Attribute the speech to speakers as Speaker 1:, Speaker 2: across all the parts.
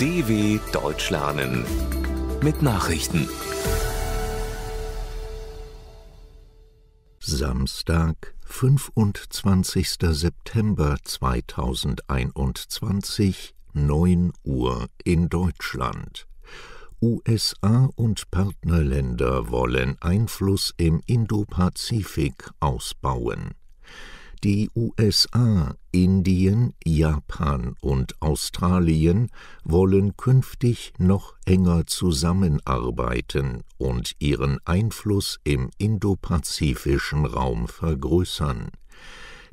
Speaker 1: DW Deutsch lernen mit Nachrichten. Samstag, 25. September 2021, 9 Uhr in Deutschland. USA und Partnerländer wollen Einfluss im Indopazifik ausbauen. Die USA, Indien, Japan und Australien wollen künftig noch enger zusammenarbeiten und ihren Einfluss im indopazifischen Raum vergrößern.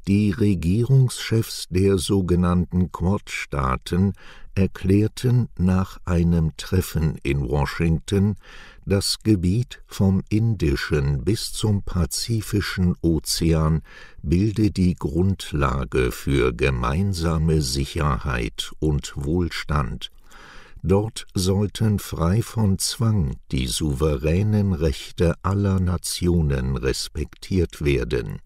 Speaker 1: Die Regierungschefs der sogenannten Quad-Staaten erklärten nach einem Treffen in Washington das Gebiet vom Indischen bis zum Pazifischen Ozean bilde die Grundlage für gemeinsame Sicherheit und Wohlstand. Dort sollten frei von Zwang die souveränen Rechte aller Nationen respektiert werden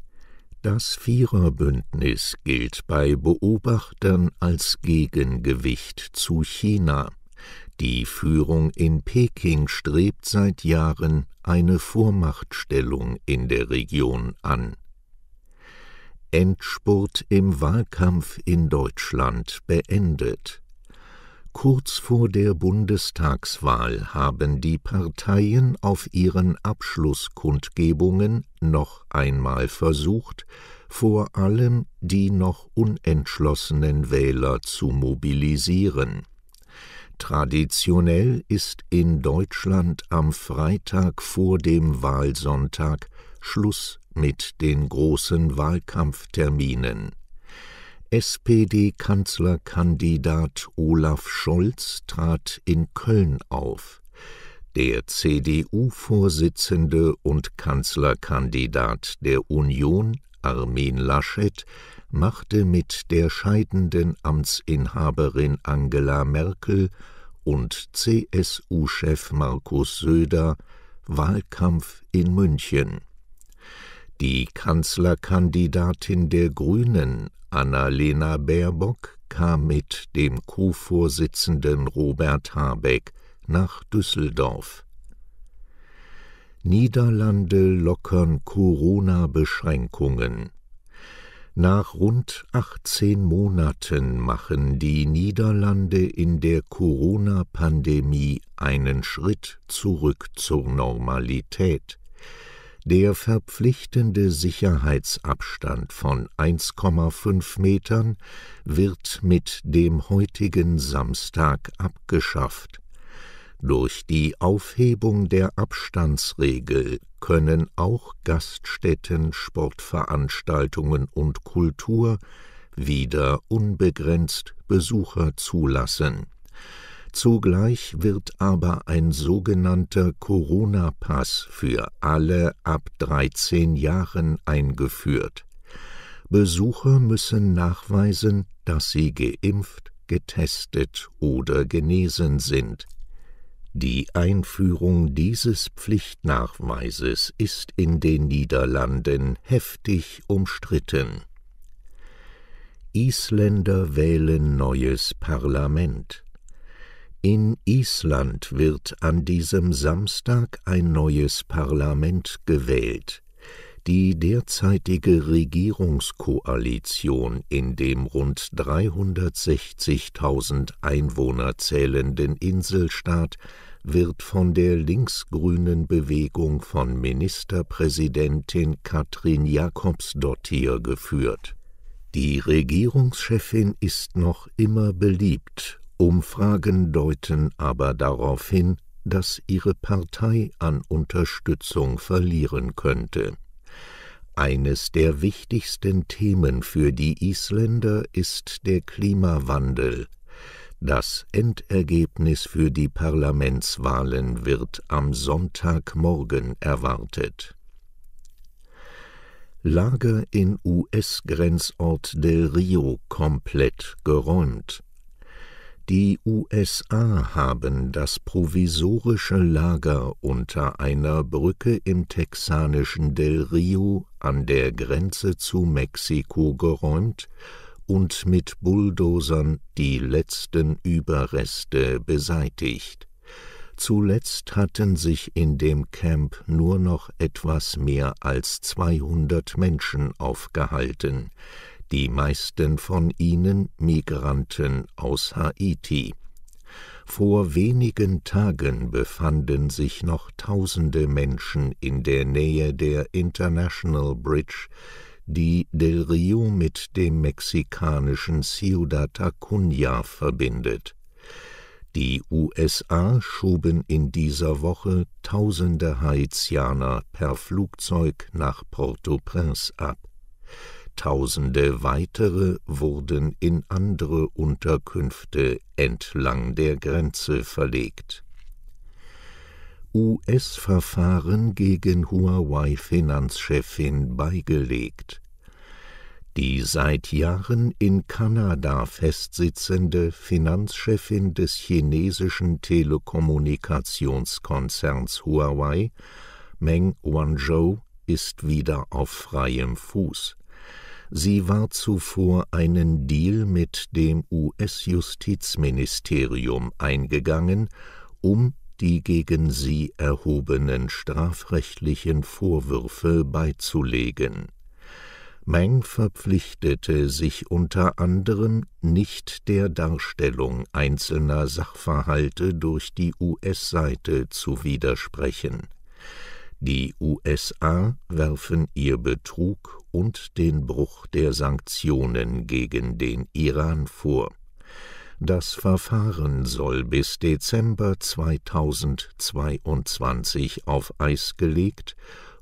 Speaker 1: das Viererbündnis gilt bei Beobachtern als Gegengewicht zu China. Die Führung in Peking strebt seit Jahren eine Vormachtstellung in der Region an. Endspurt im Wahlkampf in Deutschland beendet. Kurz vor der Bundestagswahl haben die Parteien auf ihren Abschlusskundgebungen noch einmal versucht, vor allem die noch unentschlossenen Wähler zu mobilisieren. Traditionell ist in Deutschland am Freitag vor dem Wahlsonntag Schluss mit den großen Wahlkampfterminen SPD-Kanzlerkandidat Olaf Scholz trat in Köln auf. Der CDU-Vorsitzende und Kanzlerkandidat der Union, Armin Laschet, machte mit der scheidenden Amtsinhaberin Angela Merkel und CSU-Chef Markus Söder Wahlkampf in München die Kanzlerkandidatin der Grünen, Annalena Baerbock, kam mit dem Co-Vorsitzenden Robert Habeck nach Düsseldorf. Niederlande lockern Corona-Beschränkungen. Nach rund 18 Monaten machen die Niederlande in der Corona-Pandemie einen Schritt zurück zur Normalität. Der verpflichtende Sicherheitsabstand von 1,5 Metern wird mit dem heutigen Samstag abgeschafft. Durch die Aufhebung der Abstandsregel können auch Gaststätten, Sportveranstaltungen und Kultur wieder unbegrenzt Besucher zulassen Zugleich wird aber ein sogenannter Corona-Pass für alle ab 13 Jahren eingeführt. Besucher müssen nachweisen, dass sie geimpft, getestet oder genesen sind. Die Einführung dieses Pflichtnachweises ist in den Niederlanden heftig umstritten. Isländer wählen neues Parlament. In Island wird an diesem Samstag ein neues Parlament gewählt. Die derzeitige Regierungskoalition in dem rund 360.000 Einwohner zählenden Inselstaat wird von der linksgrünen Bewegung von Ministerpräsidentin Katrin Jakobsdottir geführt. Die Regierungschefin ist noch immer beliebt Umfragen deuten aber darauf hin, dass ihre Partei an Unterstützung verlieren könnte. Eines der wichtigsten Themen für die Isländer ist der Klimawandel. Das Endergebnis für die Parlamentswahlen wird am Sonntagmorgen erwartet. Lager in US-Grenzort Del Rio komplett geräumt. Die USA haben das provisorische Lager unter einer Brücke im texanischen Del Rio an der Grenze zu Mexiko geräumt und mit Bulldozern die letzten Überreste beseitigt. Zuletzt hatten sich in dem Camp nur noch etwas mehr als 200 Menschen aufgehalten, die meisten von ihnen Migranten aus Haiti. Vor wenigen Tagen befanden sich noch tausende Menschen in der Nähe der International Bridge, die Del Rio mit dem mexikanischen Ciudad Acuña verbindet. Die USA schoben in dieser Woche Tausende Haitianer per Flugzeug nach Port-au-Prince ab. Tausende weitere wurden in andere Unterkünfte entlang der Grenze verlegt. US-Verfahren gegen Huawei-Finanzchefin beigelegt. Die seit Jahren in Kanada festsitzende Finanzchefin des chinesischen Telekommunikationskonzerns Huawei, Meng Wanzhou, ist wieder auf freiem Fuß. Sie war zuvor einen Deal mit dem US-Justizministerium eingegangen, um die gegen sie erhobenen strafrechtlichen Vorwürfe beizulegen. Meng verpflichtete sich unter anderem nicht der Darstellung einzelner Sachverhalte durch die US-Seite zu widersprechen die USA werfen ihr Betrug und den Bruch der Sanktionen gegen den Iran vor. Das Verfahren soll bis Dezember 2022 auf Eis gelegt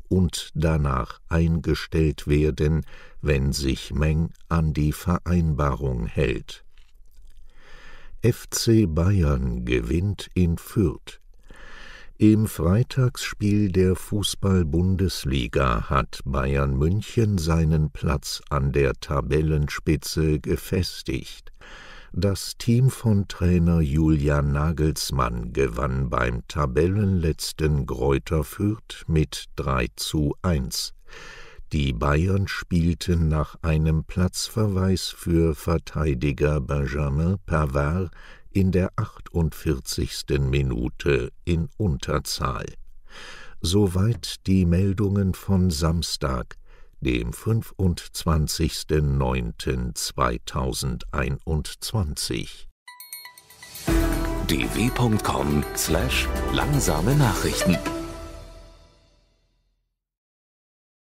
Speaker 1: und danach eingestellt werden, wenn sich Meng an die Vereinbarung hält. FC Bayern gewinnt in Fürth. Im Freitagsspiel der Fußball-Bundesliga hat Bayern München seinen Platz an der Tabellenspitze gefestigt. Das Team von Trainer Julian Nagelsmann gewann beim Tabellenletzten Greuther Fürth mit 3 zu 1. Die Bayern spielten nach einem Platzverweis für Verteidiger Benjamin Pavard in der 48. Minute in Unterzahl. Soweit die Meldungen von Samstag, dem 25.09.2021. dw.com/langsame slash Nachrichten